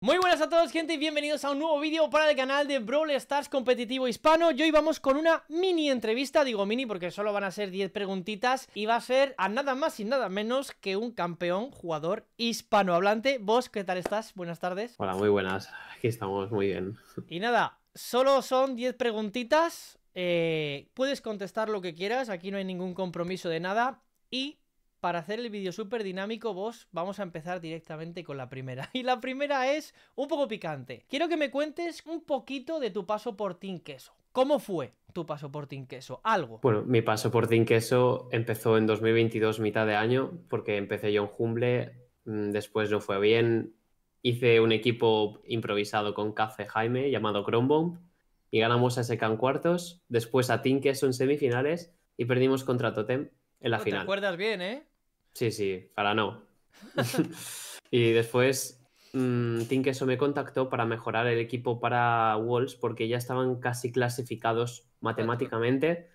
Muy buenas a todos gente y bienvenidos a un nuevo vídeo para el canal de Brawl Stars Competitivo Hispano Y hoy vamos con una mini entrevista, digo mini porque solo van a ser 10 preguntitas Y va a ser a nada más y nada menos que un campeón jugador hispanohablante Vos, ¿qué tal estás? Buenas tardes Hola, muy buenas, aquí estamos, muy bien Y nada, solo son 10 preguntitas eh, Puedes contestar lo que quieras, aquí no hay ningún compromiso de nada Y para hacer el vídeo súper dinámico, vos vamos a empezar directamente con la primera. Y la primera es un poco picante. Quiero que me cuentes un poquito de tu paso por Team Queso. ¿Cómo fue tu paso por Team Queso? ¿Algo? Bueno, mi paso por Team Queso empezó en 2022, mitad de año, porque empecé yo en Humble, mm, después no fue bien. Hice un equipo improvisado con Café Jaime llamado Chromebomb y ganamos a SK cuartos, después a Team Queso en semifinales y perdimos contra Totem en la oh, final. Te acuerdas bien, ¿eh? Sí, sí, para no. y después mmm, Tinkeso me contactó para mejorar el equipo para Wolves porque ya estaban casi clasificados matemáticamente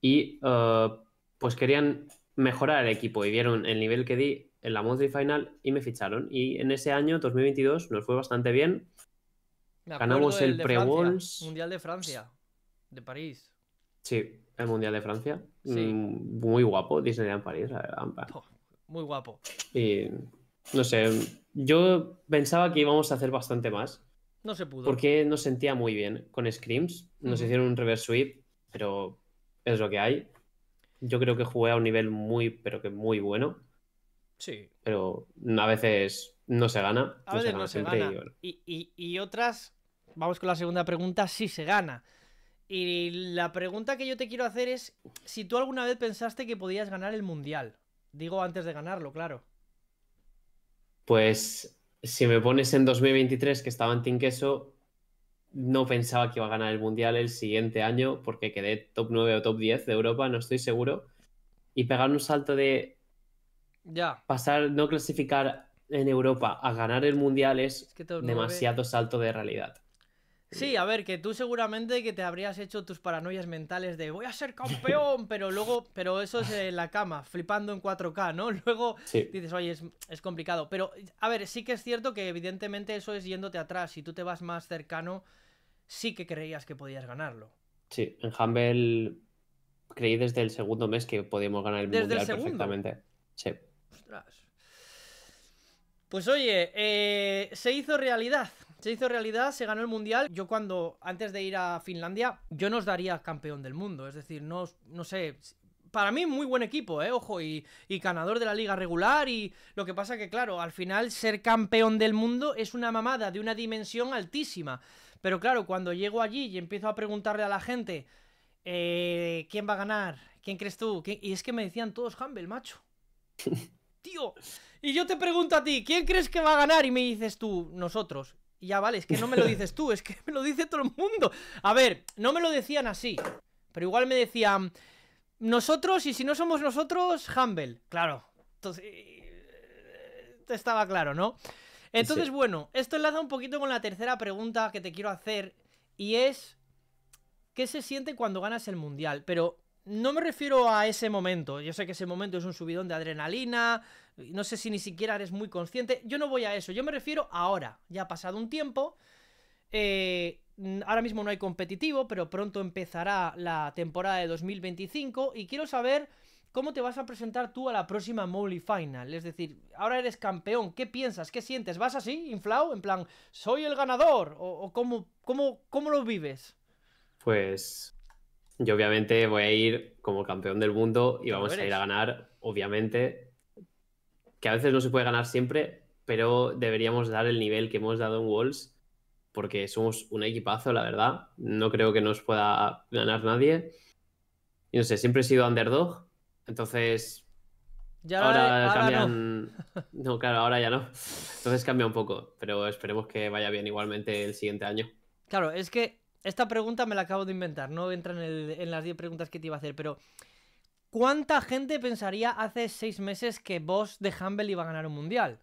y eh, pues querían mejorar el equipo y vieron el nivel que di en la Monthly Final y me ficharon. Y en ese año, 2022, nos fue bastante bien. Ganamos el, pre-Wolves. Mundial de Francia, de París. Sí, el Mundial de Francia. Sí. Mm, muy guapo, Disneyland París, la verdad muy guapo. Y no sé, yo pensaba que íbamos a hacer bastante más. No se pudo. Porque nos sentía muy bien con Screams. Nos hicieron un reverse sweep, pero es lo que hay. Yo creo que jugué a un nivel muy, pero que muy bueno. Sí. Pero a veces no se gana. Y, otras, vamos con la segunda pregunta, Si se gana. Y la pregunta que yo te quiero hacer es si tú alguna vez pensaste que podías ganar el Mundial. Digo antes de ganarlo, claro. Pues si me pones en 2023 que estaba en Queso, no pensaba que iba a ganar el Mundial el siguiente año porque quedé top 9 o top 10 de Europa, no estoy seguro. Y pegar un salto de ya. pasar, no clasificar en Europa a ganar el Mundial es, demasiado salto de realidad. Sí, a ver, que tú seguramente que te habrías hecho tus paranoias mentales de voy a ser campeón, pero luego, pero eso es en la cama, flipando en 4K, ¿no? Luego dices, oye, es, complicado. Pero, a ver, sí que es cierto que evidentemente eso es yéndote atrás. Si tú te vas más cercano, sí que creías que podías ganarlo. Sí, en Humble creí desde el segundo mes que podíamos ganar el mundial perfectamente. Sí. Pues oye, eh, se hizo realidad se hizo realidad, se ganó el mundial. Yo cuando, antes de ir a Finlandia, yo nos daría campeón del mundo. Es decir, no, no sé, para mí muy buen equipo, ¿eh? ojo, y, ganador de la liga regular y lo que pasa que claro, al final ser campeón del mundo es una mamada de una dimensión altísima. Pero claro, cuando llego allí y empiezo a preguntarle a la gente, eh, ¿quién va a ganar? ¿Quién crees tú? Y es que me decían todos Humble, macho. Tío, y yo te pregunto a ti, ¿quién crees que va a ganar? Y me dices tú, nosotros ya vale, es que no me lo dices tú, es que me lo dice todo el mundo. A ver, no me lo decían así, pero igual me decían nosotros y si no somos nosotros, Humble. Claro, entonces eh, estaba claro, ¿no? Entonces, bueno, esto enlaza un poquito con la tercera pregunta que te quiero hacer y es ¿qué se siente cuando ganas el mundial? Pero no me refiero a ese momento. Yo sé que ese momento es un subidón de adrenalina. No sé si ni siquiera eres muy consciente. Yo no voy a eso. Yo me refiero ahora. Ya ha pasado un tiempo. Eh, ahora mismo no hay competitivo, pero pronto empezará la temporada de 2025. Y quiero saber cómo te vas a presentar tú a la próxima Molly Final. Es decir, ahora eres campeón. ¿Qué piensas? ¿Qué sientes? ¿Vas así, inflado? En plan, soy el ganador. ¿O, cómo, cómo lo vives? Pues yo obviamente voy a ir como campeón del mundo y vamos a ir a ganar, obviamente, que a veces no se puede ganar siempre, pero deberíamos dar el nivel que hemos dado en Wolves porque somos un equipazo, la verdad. No creo que nos pueda ganar nadie. Y no sé, siempre he sido underdog, entonces ya ahora, cambian. No. no. claro, ahora ya no. Entonces cambia un poco, pero esperemos que vaya bien igualmente el siguiente año. Claro, es que esta pregunta me la acabo de inventar, no entra en, las 10 preguntas que te iba a hacer, pero ¿cuánta gente pensaría hace 6 meses que vos de Humble iba a ganar un mundial?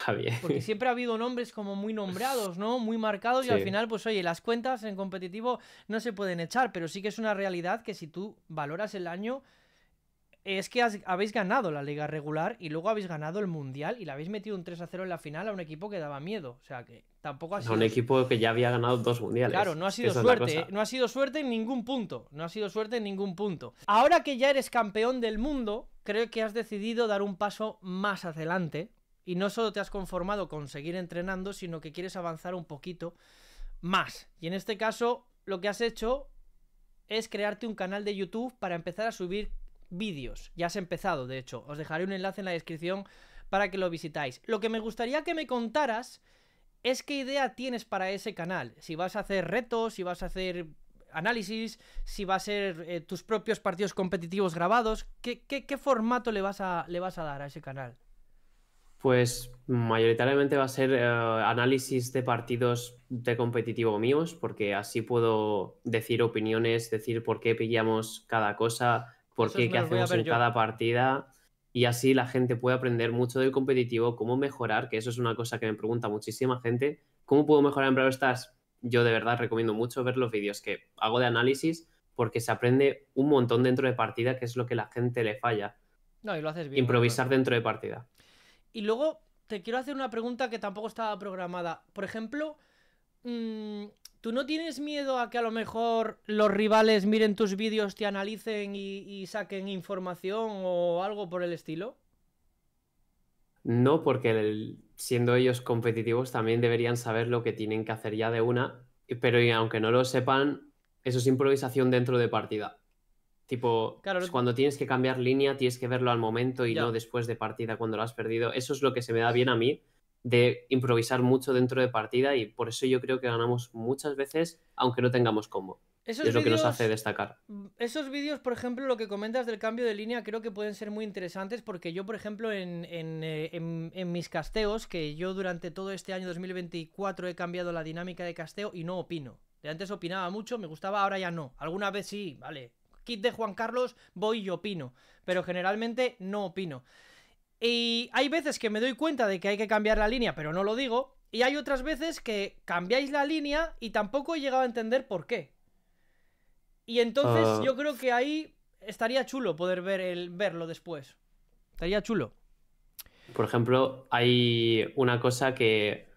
Javier. Porque siempre ha habido nombres como muy nombrados, ¿no? Muy marcados y al final, pues oye, las cuentas en competitivo no se pueden echar, pero sí que es una realidad que si tú valoras el año, es que habéis ganado la liga regular y luego habéis ganado el mundial y le habéis metido un 3 a 0 en la final a un equipo que daba miedo. O sea que tampoco ha sido. A un equipo que ya había ganado dos mundiales. Claro, no ha sido suerte. No ha sido suerte en ningún punto. No ha sido suerte en ningún punto. Ahora que ya eres campeón del mundo, creo que has decidido dar un paso más adelante. Y no solo te has conformado con seguir entrenando, sino que quieres avanzar un poquito más. Y en este caso, lo que has hecho es crearte un canal de YouTube para empezar a subir vídeos. Ya has empezado, de hecho. Os dejaré un enlace en la descripción para que lo visitáis. Lo que me gustaría que me contaras es qué idea tienes para ese canal. Si vas a hacer retos, si vas a hacer análisis, si va a ser eh, tus propios partidos competitivos grabados, ¿qué, qué, formato le vas, a, le vas a dar a ese canal? Pues mayoritariamente va a ser eh, análisis de partidos de competitivo míos, porque así puedo decir opiniones, decir por qué pillamos cada cosa, por qué, qué hacemos en cada partida y así la gente puede aprender mucho del competitivo, cómo mejorar, que eso es una cosa que me pregunta muchísima gente, ¿cómo puedo mejorar en Brawl Stars? Yo de verdad recomiendo mucho ver los vídeos que hago de análisis porque se aprende un montón dentro de partida, que es lo que la gente le falla. No, y lo haces bien. Improvisar dentro de partida. Y luego te quiero hacer una pregunta que tampoco estaba programada. Por ejemplo, mmm, ¿Tú no tienes miedo a que a lo mejor los rivales miren tus vídeos, te analicen y, saquen información o algo por el estilo? No, porque siendo ellos competitivos también deberían saber lo que tienen que hacer ya de una, pero aunque no lo sepan, eso es improvisación dentro de partida. Tipo, cuando tienes que cambiar línea, tienes que verlo al momento y no después de partida cuando lo has perdido. Eso es lo que se me da bien a mí, de improvisar mucho dentro de partida y por eso yo creo que ganamos muchas veces aunque no tengamos combo. Eso es lo que nos hace destacar. Mm, esos vídeos, por ejemplo, lo que comentas del cambio de línea, creo que pueden ser muy interesantes porque yo, por ejemplo, en, eh, mis casteos, que yo durante todo este año 2024 he cambiado la dinámica de casteo y no opino. De antes opinaba mucho, me gustaba, ahora ya no. Alguna vez sí, vale. Kit de Juan Carlos, voy y opino. Pero generalmente no opino. Y hay veces que me doy cuenta de que hay que cambiar la línea, pero no lo digo. Y hay otras veces que cambiáis la línea y tampoco he llegado a entender por qué. Y entonces ah. yo creo que ahí estaría chulo poder ver el, verlo después. Estaría chulo. Por ejemplo, hay una cosa que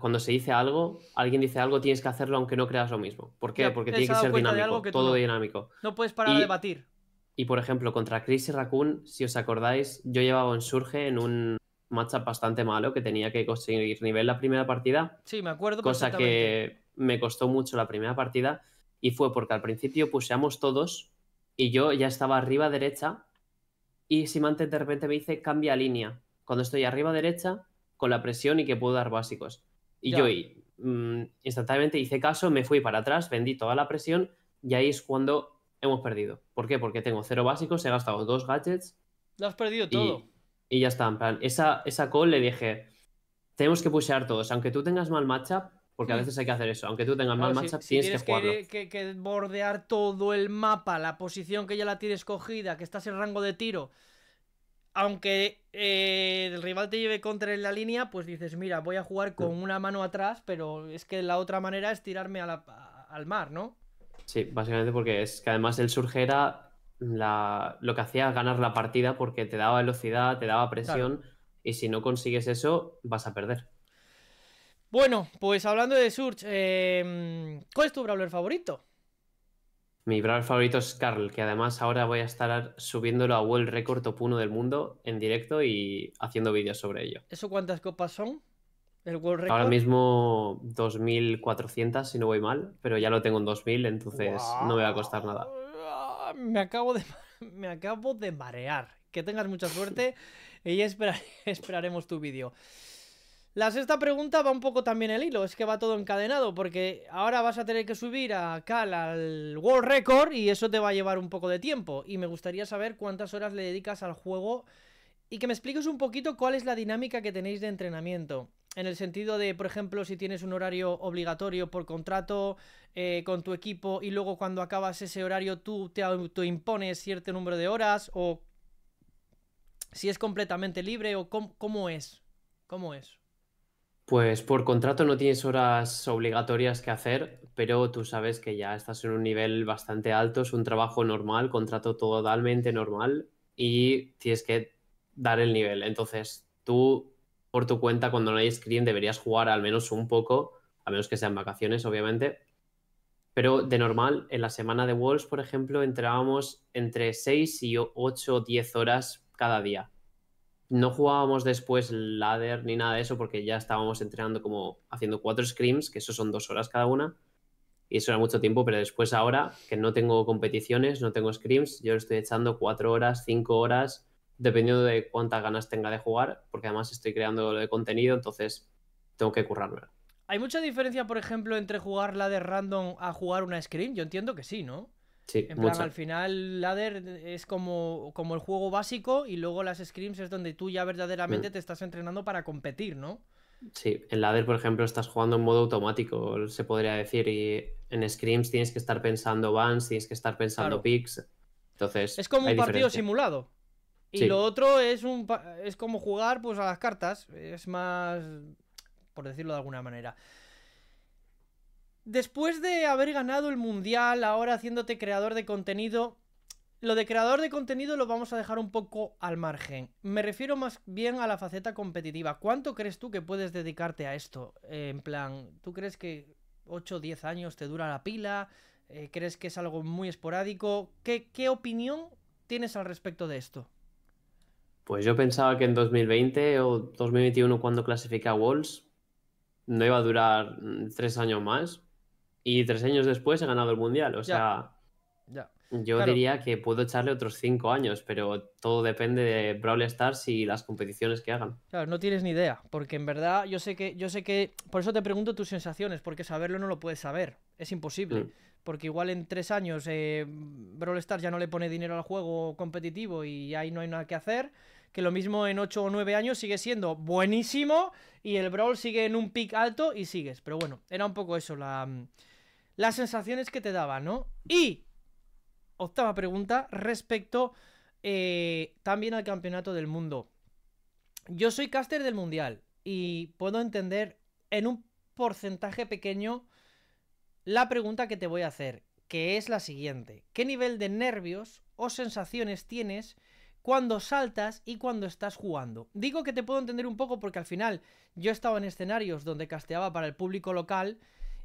cuando se dice algo, alguien dice algo, tienes que hacerlo aunque no creas lo mismo. ¿Por qué? Porque tiene que ser dinámico, todo dinámico. No puedes parar de debatir. Y por ejemplo, contra Chris y Raccoon, si os acordáis, yo llevaba un surge en un match bastante malo que tenía que conseguir nivel la primera partida. Sí, me acuerdo. Cosa que me costó mucho la primera partida y fue porque al principio puseamos todos y yo ya estaba arriba derecha y Simante de repente me dice cambia línea. Cuando estoy arriba derecha, con la presión y que puedo dar básicos. Y yo mm, instantáneamente hice caso, me fui para atrás, vendí toda la presión y ahí es cuando hemos perdido. ¿Por qué? Porque tengo cero básicos, he gastado dos gadgets. Lo has perdido todo. Y ya está, en plan, esa, esa call le dije, tenemos que pushear todos, aunque tú tengas mal matchup, porque a mm. veces hay que hacer eso, aunque tú tengas mal matchup, tienes, que, jugarlo. Que, que, bordear todo el mapa, la posición que ya la tienes cogida, que estás en rango de tiro. Aunque eh, el rival te lleve contra en la línea, pues dices, mira, voy a jugar con una mano atrás, pero es que la otra manera es tirarme al mar, ¿no? Sí, básicamente porque es que además el surge era lo que hacía ganar la partida porque te daba velocidad, te daba presión y si no consigues eso vas a perder. Bueno, pues hablando de Surge, em, ¿cuál es tu brawler favorito? Mi brawler favorito es Carl, que además ahora voy a estar subiéndolo a World Record Top 1 del mundo en directo y haciendo vídeos sobre ello. ¿Eso cuántas copas son? ¿El World Record? Ahora mismo 2400, si no voy mal, pero ya lo tengo en 2000, entonces no me va a costar nada. Me acabo de, me acabo de marear. Que tengas mucha suerte y espera, esperaremos tu vídeo. La sexta pregunta va un poco también el hilo, es que va todo encadenado, porque ahora vas a tener que subir a Cal al World Record y eso te va a llevar un poco de tiempo. Y me gustaría saber cuántas horas le dedicas al juego y que me expliques un poquito cuál es la dinámica que tenéis de entrenamiento. En el sentido de, por ejemplo, si tienes un horario obligatorio por contrato eh, con tu equipo y luego cuando acabas ese horario tú te autoimpones cierto número de horas o si es completamente libre o cómo, es. ¿Cómo es? Pues por contrato no tienes horas obligatorias que hacer, pero tú sabes que ya estás en un nivel bastante alto, es un trabajo normal, contrato totalmente normal y tienes que dar el nivel. Entonces tú por tu cuenta cuando no hay screen deberías jugar al menos un poco, a menos que sean vacaciones, obviamente. Pero de normal, en la semana de Wolves, por ejemplo, entrábamos entre 6 y 8 o 10 horas cada día. No jugábamos después ladder ni nada de eso porque ya estábamos entrenando como haciendo cuatro scrims, que eso son dos horas cada una. Y eso era mucho tiempo, pero después ahora que no tengo competiciones, no tengo scrims, yo estoy echando cuatro horas, cinco horas, dependiendo de cuántas ganas tenga de jugar, porque además estoy creando lo de contenido, entonces tengo que currarme. ¿Hay mucha diferencia, por ejemplo, entre jugar la de random a jugar una scrim? Yo entiendo que sí, ¿no? Sí, en al final ladder es como, como el juego básico y luego las scrims es donde tú ya verdaderamente mm. te estás entrenando para competir, ¿no? Sí, en ladder, por ejemplo, estás jugando en modo automático, se podría decir, y en scrims tienes que estar pensando bans, tienes que estar pensando picks. Entonces, es como un partido simulado. Y lo otro es un es como jugar pues a las cartas, es más por decirlo de alguna manera. Después de haber ganado el mundial, ahora haciéndote creador de contenido, lo de creador de contenido lo vamos a dejar un poco al margen. Me refiero más bien a la faceta competitiva. ¿Cuánto crees tú que puedes dedicarte a esto? Eh, en plan, ¿tú crees que 8 o 10 años te dura la pila? Eh, ¿Crees que es algo muy esporádico? ¿Qué opinión tienes al respecto de esto? Pues yo pensaba que en 2020 o 2021, cuando clasifica Wolves, no iba a durar mm, tres años más. Y tres años después he ganado el mundial. O sea, yo diría que puedo echarle otros cinco años, pero todo depende de Brawl Stars y las competiciones que hagan. Claro, no tienes ni idea, porque en verdad yo sé que, yo sé que, por eso te pregunto tus sensaciones, porque saberlo no lo puedes saber, es imposible. Mm porque igual en tres años eh, Brawl Stars ya no le pone dinero al juego competitivo y ahí no hay nada que hacer. Que lo mismo en ocho o nueve años sigue siendo buenísimo y el Brawl sigue en un pick alto y sigues. Pero bueno, era un poco eso, la, las sensaciones que te daba, ¿no? Y octava pregunta respecto eh, también al campeonato del mundo. Yo soy caster del mundial y puedo entender en un porcentaje pequeño la pregunta que te voy a hacer, que es la siguiente. ¿Qué nivel de nervios o sensaciones tienes cuando saltas y cuando estás jugando? Digo que te puedo entender un poco porque al final yo estaba en escenarios donde casteaba para el público local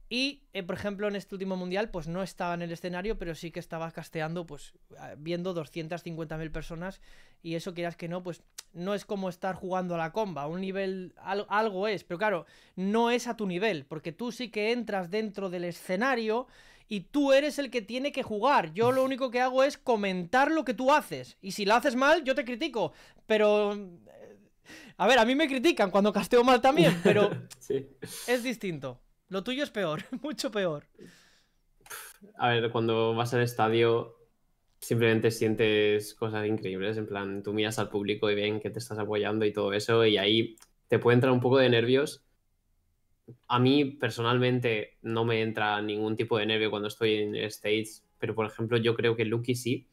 y, eh, por ejemplo, en este último mundial, pues no estaba en el escenario, pero sí que estaba casteando, pues viendo 250.000 personas. Y eso, quieras que no, pues no es como estar jugando a la comba. Un nivel, algo es, pero claro, no es a tu nivel, porque tú sí que entras dentro del escenario y tú eres el que tiene que jugar. Yo lo único que hago es comentar lo que tú haces. Y si lo haces mal, yo te critico. Pero. Eh, a ver, a mí me critican cuando casteo mal también, pero. Es distinto. Lo tuyo es peor, mucho peor. A ver, cuando vas al estadio simplemente sientes cosas increíbles, en plan, tú miras al público y ven que te estás apoyando y todo eso, y ahí te puede entrar un poco de nervios. A mí personalmente no me entra ningún tipo de nervio cuando estoy en States. pero por ejemplo yo creo que Lucky sí,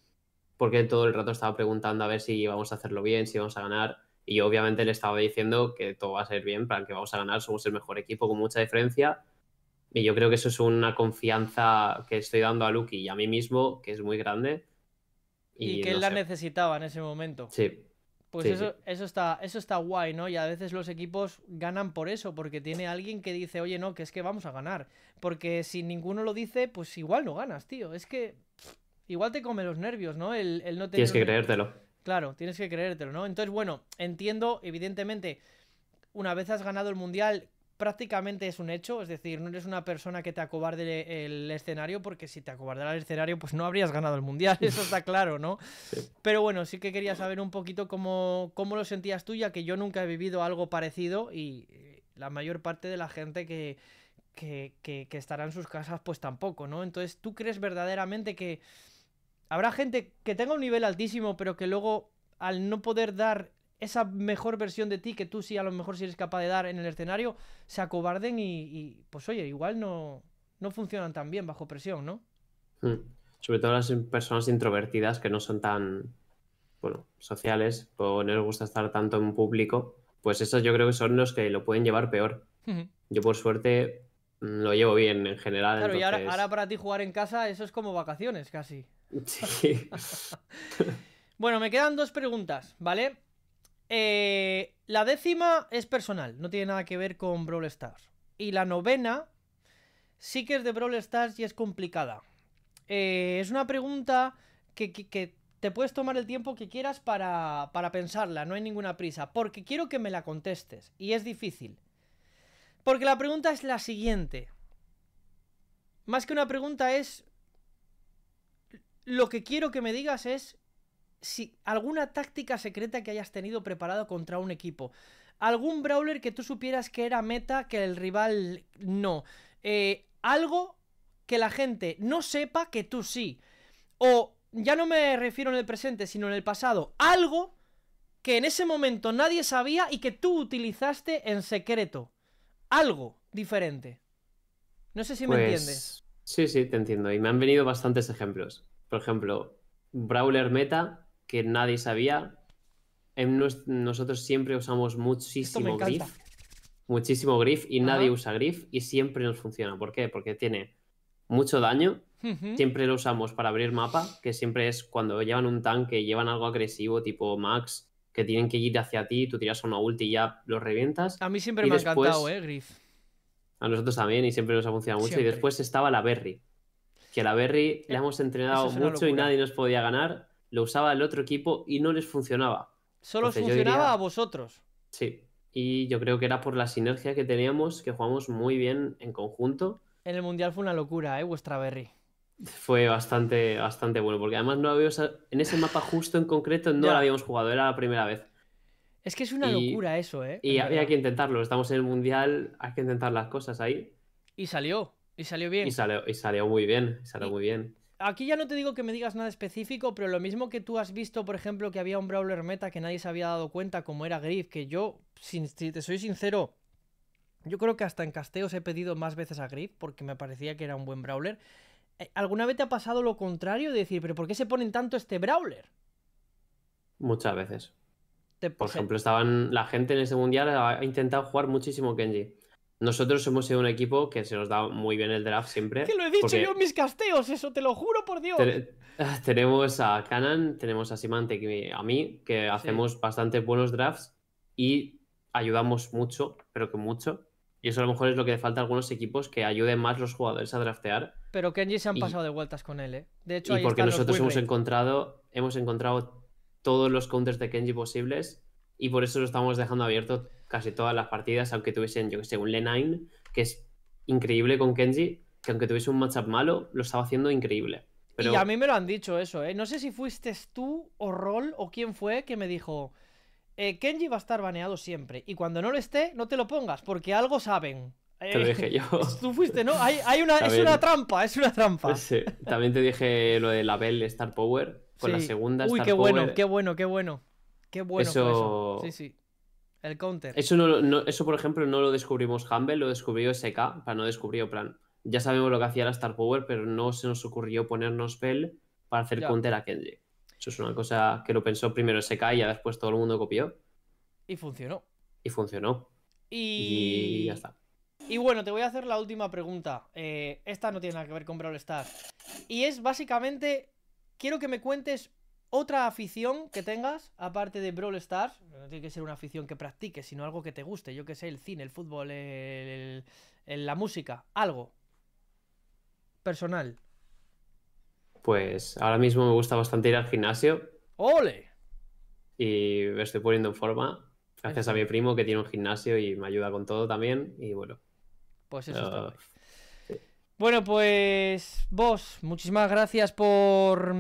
porque todo el rato estaba preguntando a ver si vamos a hacerlo bien, si vamos a ganar. Y obviamente le estaba diciendo que todo va a ser bien, para que vamos a ganar, somos el mejor equipo con mucha diferencia. Y yo creo que eso es una confianza que estoy dando a Lucky y a mí mismo, que es muy grande. Y, que él la necesitaba en ese momento. Sí. Pues eso, eso, está, eso está guay, ¿no? Y a veces los equipos ganan por eso, porque tiene alguien que dice, oye, no, que es que vamos a ganar. Porque si ninguno lo dice, pues igual no ganas, tío. Es que igual te come los nervios, ¿no? El, no Tienes que creértelo Claro, tienes que creértelo, ¿no? Entonces, bueno, entiendo, evidentemente, una vez has ganado el mundial, prácticamente es un hecho, es decir, no eres una persona que te acobarde el escenario, porque si te acobardara el escenario, pues no habrías ganado el mundial, eso está claro, ¿no? Pero bueno, sí que quería saber un poquito cómo, cómo lo sentías tú, ya que yo nunca he vivido algo parecido y eh, la mayor parte de la gente que, que, que, que estará en sus casas, pues tampoco, ¿no? Entonces, ¿tú crees verdaderamente que habrá gente que tenga un nivel altísimo, pero que luego al no poder dar esa mejor versión de ti que tú sí a lo mejor si eres capaz de dar en el escenario, se acobarden y, pues oye, igual no, funcionan tan bien bajo presión, ¿no? Hmm. Sobre todo las personas introvertidas que no son tan, bueno, sociales o no les gusta estar tanto en público, pues esos yo creo que son los que lo pueden llevar peor. Yo por suerte mm, lo llevo bien en general. Claro, y ahora para ti jugar en casa, eso es como vacaciones casi bueno, me quedan dos preguntas, ¿vale? Eh, la décima es personal, no tiene nada que ver con Brawl Stars. Y la novena sí que es de Brawl Stars y es complicada. Eh, es una pregunta que, te puedes tomar el tiempo que quieras para, para pensarla, no hay ninguna prisa, porque quiero que me la contestes, y es difícil. Porque la pregunta es la siguiente. Más que una pregunta es lo que quiero que me digas es si alguna táctica secreta que hayas tenido preparado contra un equipo. Algún brawler que tú supieras que era meta, que el rival no. Eh, algo que la gente no sepa que tú sí. O ya no me refiero en el presente, sino en el pasado. Algo que en ese momento nadie sabía y que tú utilizaste en secreto. Algo diferente. No sé si me pues, entiendes. Sí, sí, te entiendo. Y me han venido bastantes ejemplos por ejemplo, Brawler Meta, que nadie sabía. nosotros siempre usamos muchísimo Griff. Muchísimo Griff y nadie usa Griff y siempre nos funciona. ¿Por qué? Porque tiene mucho daño. Siempre lo usamos para abrir mapa, que siempre es cuando llevan un tanque, llevan algo agresivo tipo Max, que tienen que ir hacia ti, tú tiras una ulti y ya los revientas. A mí siempre me ha encantado, eh, A nosotros también y siempre nos ha funcionado mucho. Y después estaba la Berry, que la Berry eh, le hemos entrenado mucho y nadie nos podía ganar, lo usaba el otro equipo y no les funcionaba. Solo funcionaba a vosotros. Sí, y yo creo que era por la sinergia que teníamos, que jugamos muy bien en conjunto. En el Mundial fue una locura, ¿eh? Vuestra Berry. Fue bastante, bastante bueno, porque además no habíamos, en ese mapa justo en concreto no la habíamos jugado, era la primera vez. Es que es una locura eso, ¿eh? Y había que intentarlo, estamos en el Mundial, hay que intentar las cosas ahí. Y salió. Y salió bien. Y salió, y salió muy bien, salió muy bien. Aquí ya no te digo que me digas nada específico, pero lo mismo que tú has visto, por ejemplo, que había un Brawler meta que nadie se había dado cuenta, como era Griff, que yo, si te soy sincero, yo creo que hasta en casteos he pedido más veces a Griff porque me parecía que era un buen Brawler. Eh, ¿Alguna vez te ha pasado lo contrario de decir, pero ¿por qué se ponen tanto este Brawler? Muchas veces. Por ejemplo, estaban la gente en ese mundial ha intentado jugar muchísimo Kenji. Nosotros hemos sido un equipo que se nos da muy bien el draft siempre. Te lo he dicho yo en mis casteos, eso te lo juro por Dios. Ah, tenemos a Canan, tenemos a Simante y a mí, que hacemos bastante buenos drafts y ayudamos mucho, pero que mucho. Y eso a lo mejor es lo que le falta a algunos equipos que ayuden más los jugadores a draftear. Pero Kenji se han pasado de vueltas con él, ¿eh? De hecho, y porque nosotros hemos encontrado, hemos encontrado todos los counters de Kenji posibles y por eso lo estamos dejando abierto casi todas las partidas, aunque tuviesen, yo que sé, un Le9, que es increíble con Kenji, que aunque tuviese un matchup malo, lo estaba haciendo increíble. Y a mí me lo han dicho eso, ¿eh? No sé si fuiste tú o Roll o quién fue que me dijo, eh, Kenji va a estar baneado siempre, y cuando no lo esté, no te lo pongas, porque algo saben. Te lo eh, dije yo. Tú fuiste, ¿no? Hay, hay una, es una trampa, es una trampa. Pues sí. También te dije lo de la Bell Star Power con la segunda. Uy, qué bueno, qué bueno, qué bueno. Qué bueno. eso. Sí, sí el counter. Eso, eso, por ejemplo, no lo descubrimos Humble, lo descubrió SK, para no descubrió plan. Ya sabemos lo que hacía la Star Power, pero no se nos ocurrió ponernos Bell para hacer counter a Kenji. Eso es una cosa que lo pensó primero SK y ya después todo el mundo copió. Y funcionó. Y funcionó. Y, ya está. Y bueno, te voy a hacer la última pregunta. Eh, esta no tiene nada que ver con Brawl Stars. Y es básicamente, quiero que me cuentes otra afición que tengas, aparte de Brawl Stars, no tiene que ser una afición que practiques, sino algo que te guste, yo que sé, el cine, el fútbol, el, la música, algo personal. Pues ahora mismo me gusta bastante ir al gimnasio. ¡Ole! Y me estoy poniendo en forma, gracias a mi primo que tiene un gimnasio y me ayuda con todo también, y bueno. Pues eso Bueno, pues vos, muchísimas gracias por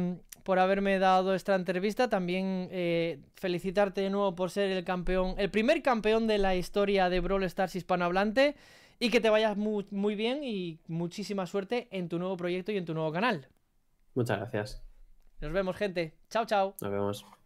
por haberme dado esta entrevista. También eh, felicitarte de nuevo por ser el campeón, el primer campeón de la historia de Brawl Stars hispanohablante. Y que te vayas muy, muy bien y muchísima suerte en tu nuevo proyecto y en tu nuevo canal. Muchas gracias. Nos vemos, gente. Chao, chao. Nos vemos.